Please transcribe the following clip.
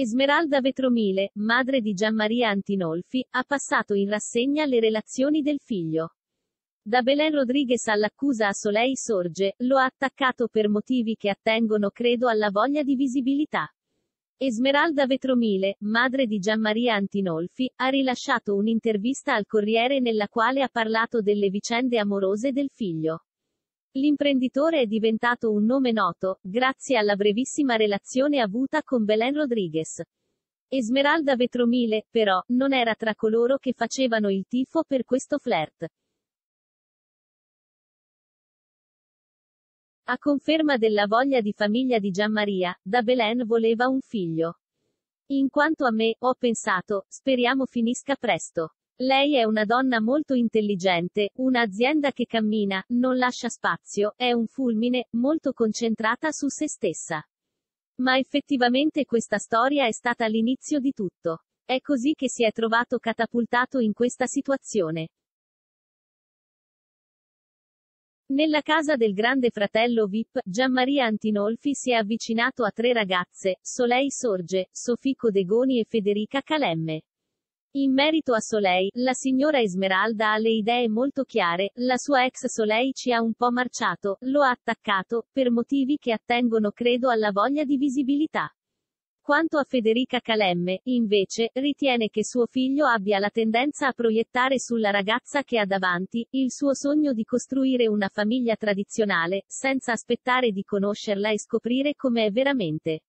Esmeralda Vetromile, madre di Gianmaria Antinolfi, ha passato in rassegna le relazioni del figlio. Da Belen Rodriguez all'accusa a Soleil Sorge, lo ha attaccato per motivi che attengono credo alla voglia di visibilità. Esmeralda Vetromile, madre di Gianmaria Antinolfi, ha rilasciato un'intervista al Corriere nella quale ha parlato delle vicende amorose del figlio. L'imprenditore è diventato un nome noto, grazie alla brevissima relazione avuta con Belen Rodriguez. Esmeralda Vetromile, però, non era tra coloro che facevano il tifo per questo flirt. A conferma della voglia di famiglia di Gianmaria, da Belen voleva un figlio. In quanto a me, ho pensato, speriamo finisca presto. Lei è una donna molto intelligente, un'azienda che cammina, non lascia spazio, è un fulmine, molto concentrata su se stessa. Ma effettivamente questa storia è stata l'inizio di tutto. È così che si è trovato catapultato in questa situazione. Nella casa del grande fratello VIP, Gianmaria Antinolfi si è avvicinato a tre ragazze, Soleil Sorge, Sofì Codegoni e Federica Calemme. In merito a Soleil, la signora Esmeralda ha le idee molto chiare, la sua ex Soleil ci ha un po' marciato, lo ha attaccato, per motivi che attengono credo alla voglia di visibilità. Quanto a Federica Calemme, invece, ritiene che suo figlio abbia la tendenza a proiettare sulla ragazza che ha davanti, il suo sogno di costruire una famiglia tradizionale, senza aspettare di conoscerla e scoprire come è veramente.